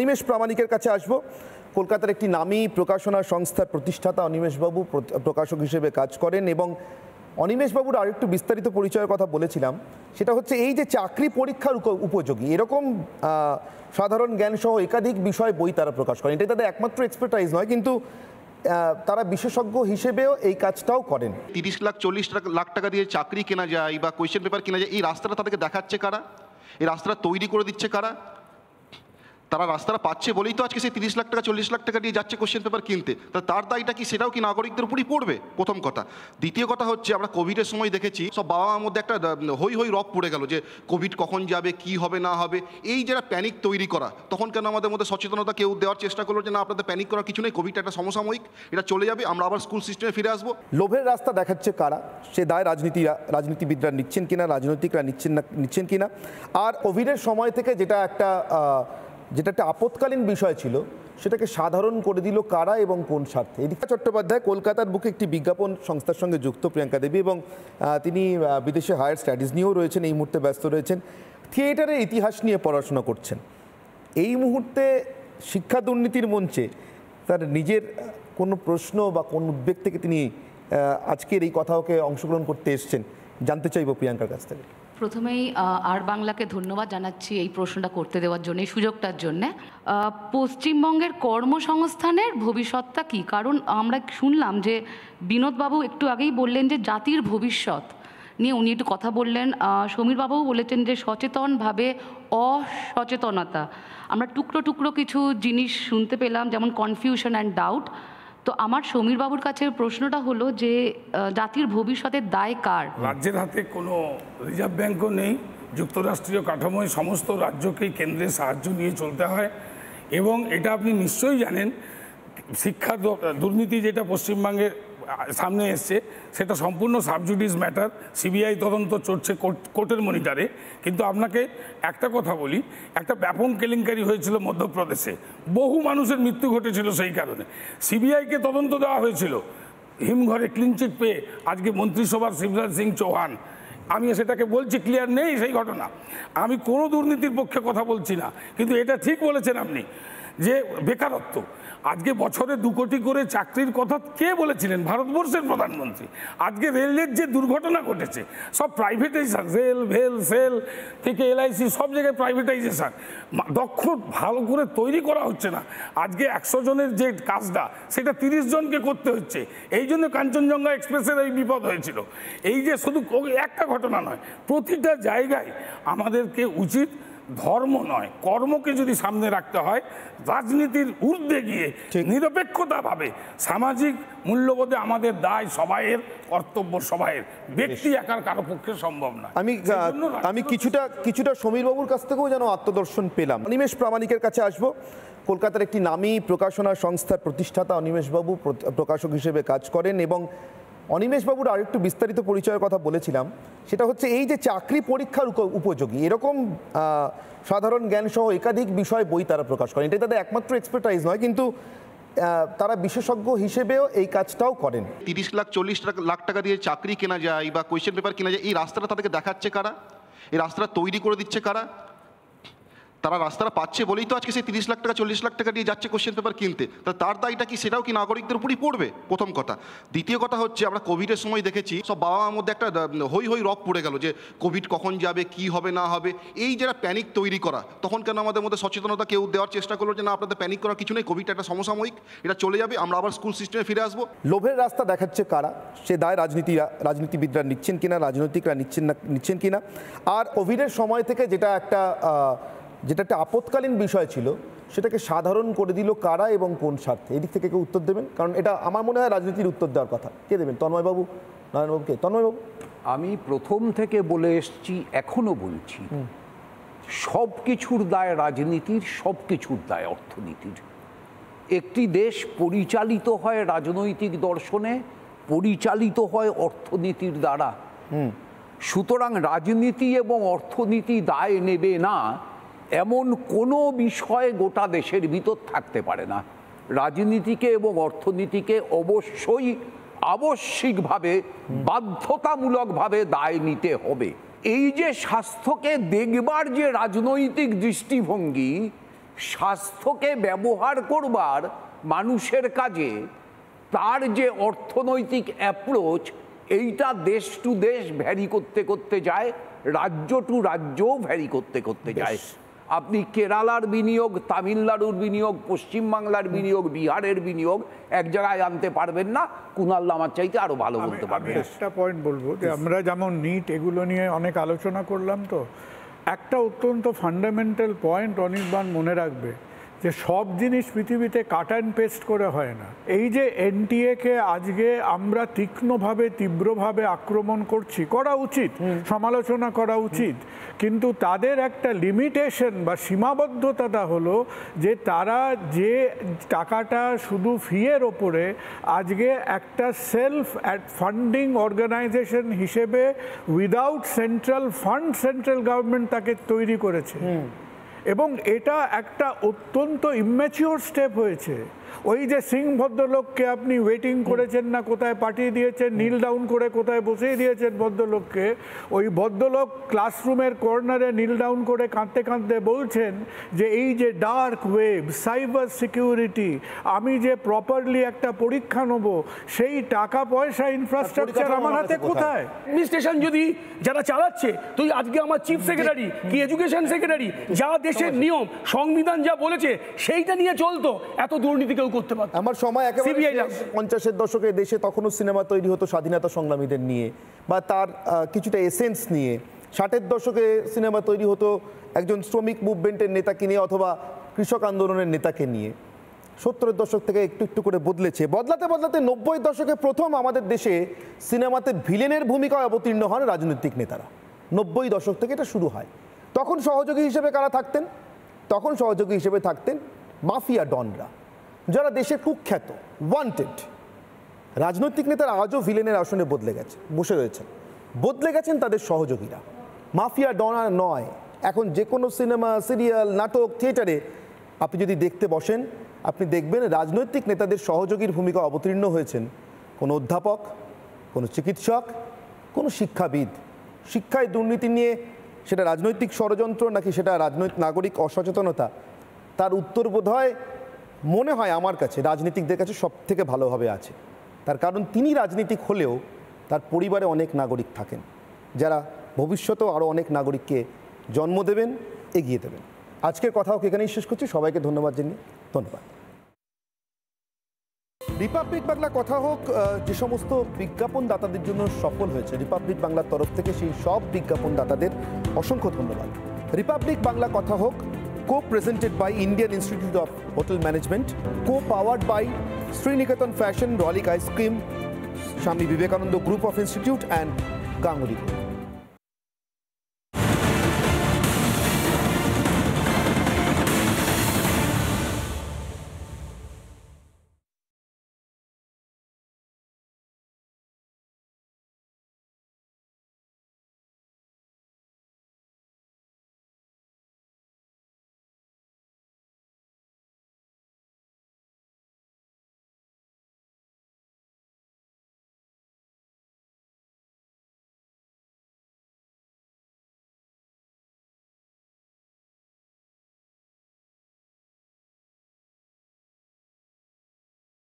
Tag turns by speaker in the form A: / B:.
A: অনিমেষ প্রামাণিকের কাছে আসব কলকাতার একটি নামী প্রকাশনা সংস্থার প্রতিষ্ঠাতা অনিমেষবাবু প্রকাশক হিসেবে কাজ করেন এবং অনিমেষবাবুর আরেকটু বিস্তারিত পরিচয়ের কথা বলেছিলাম সেটা হচ্ছে এই যে চাকরি পরীক্ষার উপযোগী এরকম সাধারণ জ্ঞানসহ একাধিক বিষয় বই তারা প্রকাশ করেন এটা তাদের একমাত্র এক্সপার্টাইজ নয় কিন্তু তারা বিশেষজ্ঞ হিসেবেও এই কাজটাও করেন
B: তিরিশ লাখ চল্লিশ লাখ টাকা দিয়ে চাকরি কেনা যায় বা কোয়েশ্চেন পেপার কেনা যায় এই রাস্তাটা তাদেরকে দেখাচ্ছে কারা এই রাস্তাটা তৈরি করে দিচ্ছে কারা তারা রাস্তাটা পাচ্ছে বলেই তো আজকে সেই তিরিশ লাখ টাকা চল্লিশ লাখ টাকা দিয়ে যাচ্ছে কোশ্চেন পেপার কিনতে তা তার দায়টা কি সেটাও কি নাগরিকদের উপরই পড়বে প্রথম কথা দ্বিতীয় কথা হচ্ছে আমরা কোভিডের সময় দেখেছি সব বাবা মার মধ্যে একটা হই হই রব পড়ে গেল যে কোভিড কখন যাবে কি হবে না হবে এই যারা প্যানিক তৈরি করা তখন কেন আমাদের মধ্যে সচেতনতা কেউ দেওয়ার চেষ্টা করলো যে না আপনাদের প্যানিক করার কিছু নেই কোভিডটা একটা সমসাময়িক এটা চলে যাবে আমরা আবার স্কুল সিস্টেমে ফিরে আসবো
A: লোভের রাস্তা দেখাচ্ছে কারা সে দায় রাজনীতিরা রাজনীতিবিদরা নিচ্ছেন কিনা রাজনৈতিকরা নিচ্ছেন না নিচ্ছেন কিনা আর কোভিডের সময় থেকে যেটা একটা যেটা একটা আপৎকালীন বিষয় ছিল সেটাকে সাধারণ করে দিল কারা এবং কোন স্বার্থে এদিকা চট্টোপাধ্যায় কলকাতার বুকে একটি বিজ্ঞাপন সংস্থার সঙ্গে যুক্ত প্রিয়াঙ্কা দেবী এবং তিনি বিদেশে হায়ার স্টাডিজ নিয়েও রয়েছেন এই মুহূর্তে ব্যস্ত রয়েছেন থিয়েটারের ইতিহাস নিয়ে পড়াশোনা করছেন এই মুহূর্তে শিক্ষা দুর্নীতির মঞ্চে তার নিজের কোনো প্রশ্ন বা কোন উদ্বেগ থেকে তিনি আজকের এই কথাকে অংশগ্রহণ করতে এসছেন জানতে চাইব প্রিয়াঙ্কার কাছ থেকে
B: প্রথমেই আর বাংলাকে ধন্যবাদ জানাচ্ছি এই প্রশ্নটা করতে দেওয়ার জন্য এই সুযোগটার জন্যে পশ্চিমবঙ্গের কর্মসংস্থানের ভবিষ্যৎটা কি কারণ আমরা শুনলাম যে বিনোদবাবু একটু আগেই বললেন যে জাতির ভবিষ্যৎ নিয়ে উনি একটু কথা বললেন সমীরবাবুও বলেছেন যে সচেতনভাবে অসচেতনতা আমরা টুকরো টুকরো কিছু জিনিস শুনতে পেলাম যেমন কনফিউশন অ্যান্ড ডাউট তো আমার সমীর বাবুর কাছে প্রশ্নটা হলো যে জাতির ভবিষ্যতের দায় কার
C: রাজ্যের হাতে কোনো রিজার্ভ ব্যাঙ্কও নেই যুক্তরাষ্ট্রীয় কাঠামোয় সমস্ত রাজ্যকেই কেন্দ্রের সাহায্য নিয়ে চলতে হয় এবং এটা আপনি নিশ্চয়ই জানেন শিক্ষা দুর্নীতি যেটা পশ্চিমবঙ্গের সামনে এসছে সেটা সম্পূর্ণ সাবজুডিস ম্যাটার সিবিআই তদন্ত চড়ছে কোর্টের মনিটারে কিন্তু আপনাকে একটা কথা বলি একটা ব্যাপক কেলেঙ্কারি হয়েছিল মধ্যপ্রদেশে বহু মানুষের মৃত্যু ঘটেছিল সেই কারণে সিবিআইকে তদন্ত দেওয়া হয়েছিল হিমঘরে ক্লিনচিট পেয়ে আজকে মন্ত্রিসভার শিবরাজ সিং চৌহান আমি সেটাকে বলছি ক্লিয়ার নেই সেই ঘটনা আমি কোনো দুর্নীতির পক্ষে কথা বলছি না কিন্তু এটা ঠিক বলেছেন আপনি যে বেকারত্ব আজকে বছরে দু কোটি করে চাকরির কথা কে বলেছিলেন ভারতবর্ষের প্রধানমন্ত্রী আজকে রেলের যে দুর্ঘটনা ঘটেছে সব প্রাইভেটাইজেশন রেল ভেল সেল থেকে এলআইসি সব জায়গায় প্রাইভেটাইজেশন দক্ষ ভালো করে তৈরি করা হচ্ছে না আজকে একশো জনের যে কাজটা সেটা তিরিশ জনকে করতে হচ্ছে এই জন্য কাঞ্চনজঙ্ঘা এক্সপ্রেসের এই বিপদ হয়েছিল এই যে শুধু একটা ঘটনা নয় প্রতিটা জায়গায় আমাদেরকে উচিত ধর্ম নয় কর্মকে যদি সামনে রাখতে হয় রাজনীতির ঊর্ধ্বে গিয়ে নিরপেক্ষতাভাবে সামাজিক মূল্যবোধে আমাদের দায় সবাইয়ের কর্তব্য সবাইয়ের ব্যক্তি একার কারো পক্ষে সম্ভব নয় আমি আমি কিছুটা
A: কিছুটা সমীরবাবুর কাছ থেকেও যেন আত্মদর্শন পেলাম অনিমেষ প্রামাণিকের কাছে আসব কলকাতার একটি নামী প্রকাশনা সংস্থার প্রতিষ্ঠাতা অনিমেষবাবু প্রকাশক হিসেবে কাজ করেন এবং অনিমেষবাবুর আর একটু বিস্তারিত পরিচয়ের কথা বলেছিলাম সেটা হচ্ছে এই যে চাকরি পরীক্ষার উপযোগী এরকম সাধারণ জ্ঞান সহ একাধিক বিষয় বই তারা প্রকাশ করেন এটাই তাদের একমাত্র এক্সপার্টাইজ নয় কিন্তু তারা বিশেষজ্ঞ হিসেবেও এই কাজটাও করেন
B: তিরিশ লাখ চল্লিশ লাখ টাকা দিয়ে চাকরি কেনা যায় বা কোয়েশ্চেন পেপার কেনা যায় এই রাস্তাটা তাদেরকে দেখাচ্ছে কারা এই রাস্তাটা তৈরি করে দিচ্ছে কারা তারা রাস্তাটা পাচ্ছে বলেই তো আজকে সেই তিরিশ লাখ টাকা চল্লিশ লাখ টাকা দিয়ে যাচ্ছে কোশ্চেন পেপার কিনতে তা তার দায়টা কি সেটাও কি নাগরিকদের উপরই পড়বে প্রথম কথা দ্বিতীয় কথা হচ্ছে আমরা কোভিডের সময় দেখেছি সব বাবা মার মধ্যে একটা হই হই রক পড়ে গেল যে কোভিড কখন যাবে কি হবে না হবে এই যারা প্যানিক তৈরি করা তখন কেন আমাদের মধ্যে সচেতনতা কেউ দেওয়ার চেষ্টা করলো যে না আপনাদের প্যানিক করার কিছু নেই কোভিডটা একটা সমসাময়িক এটা চলে যাবে আমরা আবার স্কুল সিস্টেমে ফিরে আসবো
A: লোভের রাস্তা দেখাচ্ছে কারা সে দায় রাজনীতি রাজনীতিবিদরা নিচ্ছেন কিনা রাজনৈতিকরা নিচ্ছেন না নিচ্ছেন কিনা আর কোভিডের সময় থেকে যেটা একটা যেটা একটা আপৎকালীন বিষয় ছিল সেটাকে সাধারণ করে দিল কারা এবং কোন স্বার্থে এদিক থেকে কেউ উত্তর দেবেন কারণ এটা আমার মনে হয় রাজনীতির উত্তর দেওয়ার কথা কে দেবেন তন্ময়বাবু নারায়ণবাবু তন্ময়বাবু আমি প্রথম থেকে বলে এসছি
D: এখনও বলছি সব কিছুর দায় রাজনীতির সব কিছুর দায় অর্থনীতির একটি দেশ পরিচালিত হয় রাজনৈতিক দর্শনে পরিচালিত হয় অর্থনীতির দ্বারা সুতরাং রাজনীতি এবং অর্থনীতি দায় নেবে না এমন কোনো বিষয় গোটা দেশের ভিতর থাকতে পারে না রাজনীতিকে এবং অর্থনীতিকে অবশ্যই আবশ্যিকভাবে বাধ্যতামূলকভাবে দায় নিতে হবে এই যে স্বাস্থ্যকে দেখবার যে রাজনৈতিক দৃষ্টিভঙ্গি স্বাস্থ্যকে ব্যবহার করবার মানুষের কাজে তার যে অর্থনৈতিক অ্যাপ্রোচ এইটা দেশ টু দেশ ভ্যারি করতে করতে যায় রাজ্য টু রাজ্যও ভ্যারি করতে করতে যায় আপনি কেরালার বিনিয়োগ তামিলনাড়ুর বিনিয়োগ পশ্চিমবাংলার বিনিয়োগ বিহারের বিনিয়োগ এক জায়গায় আনতে পারবেন না কুনাল্লা আমার চাইতে আরও ভালো বলতে পারবেন একটা
E: পয়েন্ট বলবো যে আমরা যেমন নিট এগুলো নিয়ে অনেক আলোচনা করলাম তো একটা অত্যন্ত ফান্ডামেন্টাল পয়েন্ট অনির্বাণ মনে রাখবে যে সব জিনিস পৃথিবীতে কাট অ্যান্ড পেস্ট করে হয় না এই যে এনটিএকে আজকে আমরা তীক্ষ্ণভাবে তীব্রভাবে আক্রমণ করছি করা উচিত সমালোচনা করা উচিত কিন্তু তাদের একটা লিমিটেশন বা সীমাবদ্ধতাটা হলো যে তারা যে টাকাটা শুধু ফিয়ের ওপরে আজকে একটা সেলফ ফান্ডিং অর্গানাইজেশন হিসেবে without central fund central government তাকে তৈরি করেছে এবং এটা একটা অত্যন্ত ইম্যাচিওর স্টেপ হয়েছে ওই যে সিং ভদ্রলোককে আপনি ওয়েটিং করেছেন না কোথায় পাঠিয়ে দিয়েছেন নীল ডাউন করে কোথায় বসিয়ে দিয়েছেন ভদ্রলোককে ওই ভদ্রলোক ক্লাসরুমের কর্নারে নীল ডাউন করে কাঁদতে কাঁদতে বলছেন যে এই যে ডার্ক ওয়েব সাইবার সিকিউরিটি আমি যে প্রপারলি একটা পরীক্ষা নেবো সেই টাকা পয়সা ইনফ্রাস্ট্রাকচার
C: আমার হাতে কোথায় অ্যাডমিনিস্ট্রেশন যদি যারা চালাচ্ছে তুই আজকে আমার চিফ সেক্রেটারি কি এডুকেশন সেক্রেটারি যা দেশের নিয়ম সংবিধান যা বলেছে সেইটা নিয়ে চলতো এত দুর্নীতি কেউ করতে পারত আমার সময় একেবারে
A: পঞ্চাশের দশকে দেশে তখনও সিনেমা তৈরি হতো স্বাধীনতা সংগ্রামীদের নিয়ে বা তার কিছুটা এসেন্স নিয়ে ষাটের দশকে সিনেমা তৈরি হতো একজন শ্রমিক মুভমেন্টের নেতাকে নিয়ে অথবা কৃষক আন্দোলনের নেতাকে নিয়ে সত্তরের দশক থেকে একটু একটু করে বদলেছে বদলাতে বদলাতে নব্বই দশকে প্রথম আমাদের দেশে সিনেমাতে ভিলেনের ভূমিকায় অবতীর্ণ হন রাজনৈতিক নেতারা নব্বই দশক থেকে এটা শুরু হয় তখন সহযোগী হিসেবে কারা থাকতেন তখন সহযোগী হিসেবে থাকতেন মাফিয়া ডনরা যারা দেশের কুখ্যাত ওয়ান্টেড রাজনৈতিক নেতারা আজও ভিলেনের আসনে বদলে গেছে বসে রয়েছেন বদলে গেছেন তাদের সহযোগীরা মাফিয়া ডনার নয় এখন যে কোনো সিনেমা সিরিয়াল নাটক থিয়েটারে আপনি যদি দেখতে বসেন আপনি দেখবেন রাজনৈতিক নেতাদের সহযোগীর ভূমিকা অবতীর্ণ হয়েছেন কোনো অধ্যাপক কোনো চিকিৎসক কোনো শিক্ষাবিদ শিক্ষায় দুর্নীতি নিয়ে সেটা রাজনৈতিক ষড়যন্ত্র নাকি সেটা রাজনৈতিক নাগরিক অসচেতনতা তার উত্তর বোধ হয় মনে হয় আমার কাছে রাজনীতিকদের কাছে সব থেকে ভালোভাবে আছে তার কারণ তিনি রাজনীতিক হলেও তার পরিবারে অনেক নাগরিক থাকেন যারা ভবিষ্যতেও আরও অনেক নাগরিককে জন্ম দেবেন এগিয়ে দেবেন আজকের কথাও এখানেই শেষ করছি সবাইকে ধন্যবাদ জানিয়ে ধন্যবাদ রিপাবলিক বাংলা কথা হোক যে সমস্ত বিজ্ঞাপনদাতাদের জন্য সফল হয়েছে রিপাবলিক বাংলার তরফ থেকে সেই সব বিজ্ঞাপনদাতাদের অসংখ্য ধন্যবাদ রিপাবলিক বাংলা কথা হোক co-presented by Indian Institute of Hotel Management, co-powered by Sriniketan Fashion, Rolik Ice Cream, Shamni Vivekananda Group of Institute and Ganguly Group.